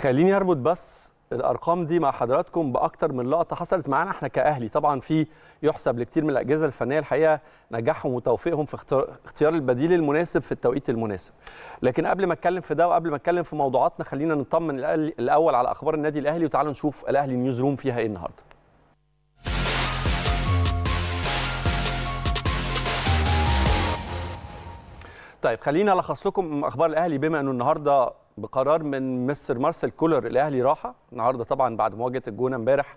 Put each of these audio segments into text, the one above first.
خليني اربط بس الارقام دي مع حضراتكم باكتر من لقطه حصلت معانا احنا كاهلي طبعا في يحسب لكتير من الاجهزه الفنيه الحقيقه نجاحهم وتوفيقهم في اختيار البديل المناسب في التوقيت المناسب لكن قبل ما اتكلم في ده وقبل ما اتكلم في موضوعاتنا خلينا نطمن الاول على اخبار النادي الاهلي وتعالوا نشوف الاهلي نيوز روم فيها ايه النهارده طيب خلينا الخص لكم اخبار الاهلي بما انه النهارده بقرار من مستر مارسيل كولر الاهلي راحه النهارده طبعا بعد مواجهه الجونه امبارح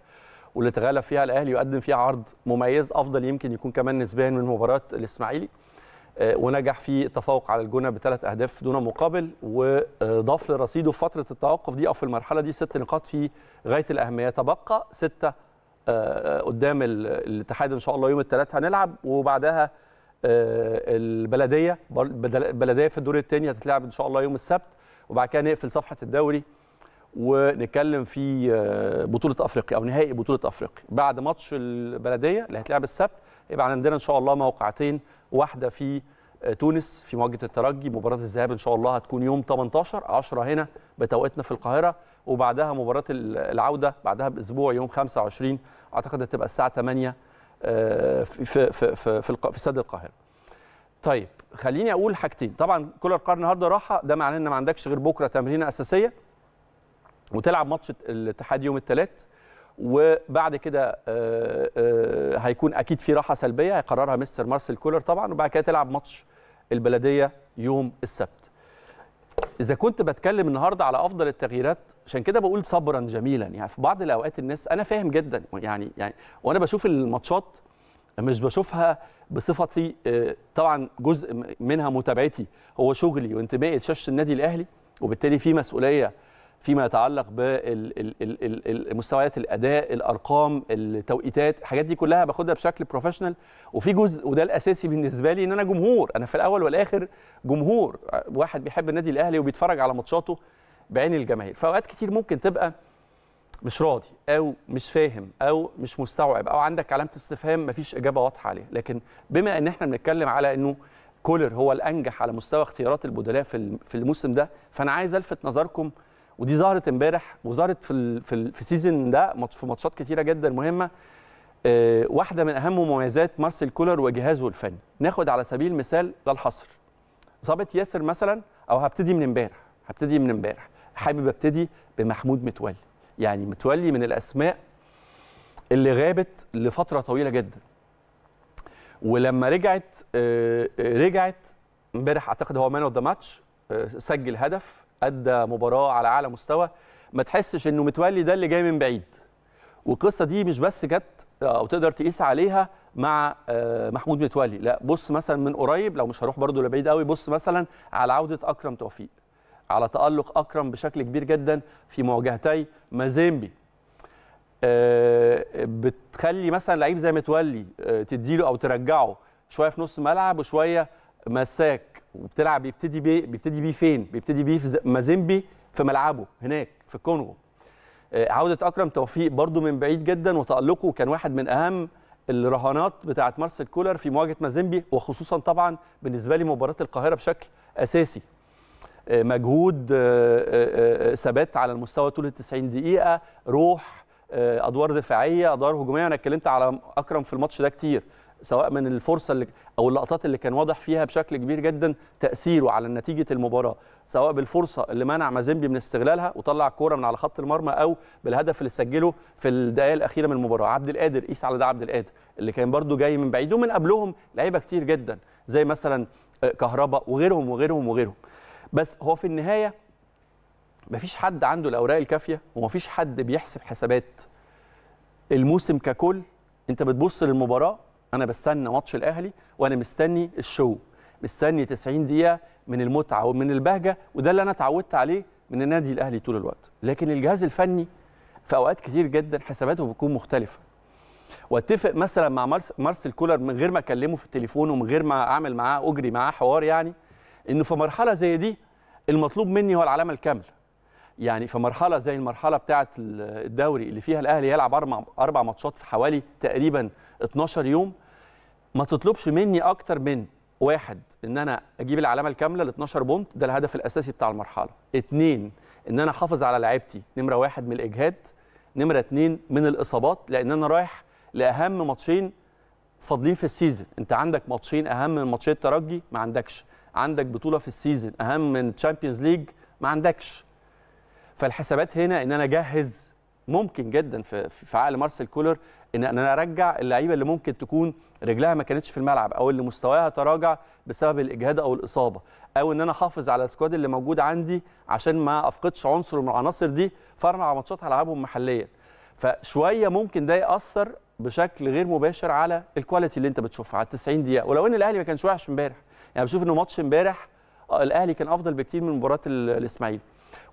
واللي تغلب فيها الاهلي يقدم فيها عرض مميز افضل يمكن يكون كمان نسبيا من مباراه الاسماعيلي آه، ونجح في التفوق على الجونه بثلاث اهداف دون مقابل وضاف لرصيده في فتره التوقف دي او في المرحله دي ست نقاط في غايه الاهميه تبقى سته آه، آه، قدام الاتحاد ان شاء الله يوم الثلاث هنلعب وبعدها آه، البلديه البلديه في الدور الثاني هتتلعب ان شاء الله يوم السبت وبعد كده نقفل صفحه الدوري ونتكلم في آه، بطوله افريقيا او نهائي بطوله افريقيا بعد ماتش البلديه اللي هتلعب السبت يبقى عندنا ان شاء الله موقعتين واحده في آه، تونس في مواجهه الترجي مباراه الذهاب ان شاء الله هتكون يوم 18 10 هنا بتوقيتنا في القاهره وبعدها مباراه العوده بعدها باسبوع يوم 25 اعتقد هتبقى الساعه 8 في في في في, في سد القاهره طيب خليني اقول حاجتين طبعا كولر قرر النهارده راحه ده معناه ان ما عندكش غير بكره تمرينه اساسيه وتلعب ماتش الاتحاد يوم الثلاث وبعد كده آه، آه، هيكون اكيد في راحه سلبيه هيقررها مستر مارسيل كولر طبعا وبعد كده تلعب ماتش البلديه يوم السبت اذا كنت بتكلم النهارده على افضل التغييرات عشان كده بقول صبرا جميلا يعني في بعض الاوقات الناس انا فاهم جدا يعني يعني وانا بشوف الماتشات مش بشوفها بصفتي آه، طبعا جزء منها متابعتي هو شغلي وانتمائي لشاشه النادي الاهلي وبالتالي في مسؤوليه فيما يتعلق بمستويات الاداء الارقام التوقيتات الحاجات دي كلها باخدها بشكل بروفيشنال وفي جزء وده الاساسي بالنسبه لي ان انا جمهور انا في الاول والاخر جمهور واحد بيحب النادي الاهلي وبيتفرج على ماتشاته بعين الجماهير فاوقات كتير ممكن تبقى مش راضي او مش فاهم او مش مستوعب او عندك علامه استفهام مفيش اجابه واضحه عليها لكن بما ان احنا بنتكلم على انه كولر هو الانجح على مستوى اختيارات البدلاء في في الموسم ده فانا عايز الفت نظركم ودي ظهرت امبارح وظهرت في في, ال في سيزون ده في ماتشات كتيره جدا مهمه آه، واحده من اهم مميزات مارسيل كولر وجهازه الفني ناخد على سبيل المثال للحصر الحصر ياسر مثلا او هبتدي من امبارح هبتدي من امبارح حابب ابتدي بمحمود متولي يعني متولي من الاسماء اللي غابت لفتره طويله جدا ولما رجعت آه، آه، رجعت امبارح اعتقد هو مان اوف ذا ماتش سجل هدف ادى مباراه على اعلى مستوى ما تحسش انه متولي ده اللي جاي من بعيد والقصه دي مش بس جت آه، او تقدر تقيس عليها مع محمود متولي لا بص مثلا من قريب لو مش هروح برضو لبعيد قوي بص مثلا على عوده اكرم توفيق على تألق أكرم بشكل كبير جدا في مواجهتي مازيمبي آه، بتخلي مثلا لعيب زي متولي آه، تديله او ترجعه شويه في نص ملعب وشويه مساك وبتلعب بيبتدي بيه بيبتدي بيه فين؟ بيبتدي بيه في مازيمبي في ملعبه هناك في الكونغو. آه، عوده اكرم توفيق برضو من بعيد جدا وتالقه كان واحد من اهم الرهانات بتاعه مارسيل كولر في مواجهه مازيمبي وخصوصا طبعا بالنسبه لي مباراه القاهره بشكل اساسي. مجهود آه، آه، آه، ثبات على المستوى طول ال 90 دقيقه روح ادوار دفاعيه ادوار هجوميه انا اتكلمت على اكرم في الماتش ده كتير سواء من الفرصه اللي او اللقطات اللي كان واضح فيها بشكل كبير جدا تاثيره على نتيجه المباراه سواء بالفرصه اللي منع مازيمبي من استغلالها وطلع الكوره من على خط المرمى او بالهدف اللي سجله في الدقائق الاخيره من المباراه عبد القادر قيس على ده عبد القادر اللي كان برده جاي من بعيد ومن قبلهم لعيبه كتير جدا زي مثلا كهربا وغيرهم وغيرهم وغيرهم بس هو في النهايه مفيش حد عنده الاوراق الكافيه ومفيش حد بيحسب حسابات الموسم ككل انت بتبص للمباراه انا بستنى ماتش الاهلي وانا مستني الشو مستني 90 دقيقه من المتعه ومن البهجه وده اللي انا اتعودت عليه من النادي الاهلي طول الوقت لكن الجهاز الفني في اوقات كتير جدا حساباته بتكون مختلفه واتفق مثلا مع مارسيل كولر من غير ما اكلمه في التليفون ومن غير ما اعمل معاه اجري معاه حوار يعني انه في مرحله زي دي المطلوب مني هو العلامه الكامله يعني في مرحله زي المرحله بتاعه الدوري اللي فيها الاهلي يلعب اربع اربع ماتشات في حوالي تقريبا 12 يوم ما تطلبش مني اكتر من واحد ان انا اجيب العلامه الكامله ال 12 بونت ده الهدف الاساسي بتاع المرحله اثنين ان انا احافظ على لعيبتي نمره واحد من الاجهاد نمره اثنين من الاصابات لان انا رايح لاهم ماتشين فاضلين في السيزون انت عندك ماتشين اهم من ماتشي الترجي ما عندكش عندك بطوله في السيزون اهم من تشامبيونز ليج ما عندكش فالحسابات هنا ان انا اجهز ممكن جدا في في عقل مارسيل كولر ان انا ارجع اللعيبه اللي ممكن تكون رجلها ما كانتش في الملعب او اللي مستواها تراجع بسبب الاجهاد او الاصابه او ان انا احافظ على السكواد اللي موجود عندي عشان ما افقدش عنصر من العناصر دي فارمع ماتشات هلعبهم محليا فشويه ممكن ده ياثر بشكل غير مباشر على الكواليتي اللي انت بتشوفها على 90 دقيقه ولو ان الاهلي ما كانش وحش امبارح يعني بشوف انه ماتش امبارح آه، الاهلي كان افضل بكتير من مباراه الاسماعيلي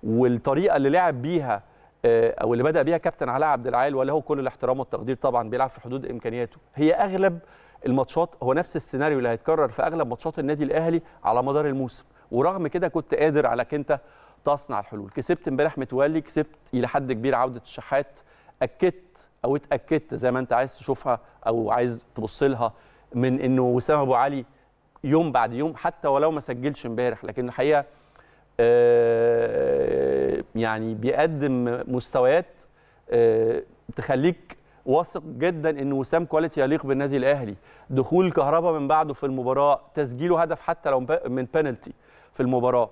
والطريقه اللي لعب بيها آه، او اللي بدا بيها كابتن علاء عبد العال وله كل الاحترام والتقدير طبعا بيلعب في حدود امكانياته هي اغلب الماتشات هو نفس السيناريو اللي هيتكرر في اغلب ماتشات النادي الاهلي على مدار الموسم ورغم كده كنت قادر على انت تصنع الحلول كسبت امبارح متولي كسبت الى حد كبير عوده الشحات اكدت او اتاكدت زي ما انت عايز تشوفها او عايز تبص لها من انه وسام ابو علي يوم بعد يوم حتى ولو ما سجلش امبارح لكن الحقيقه آه، يعني بيقدم مستويات آه، تخليك واثق جدا ان وسام كواليتي يليق بالنادي الاهلي دخول كهربا من بعده في المباراه تسجيله هدف حتى لو من بنالتي في المباراه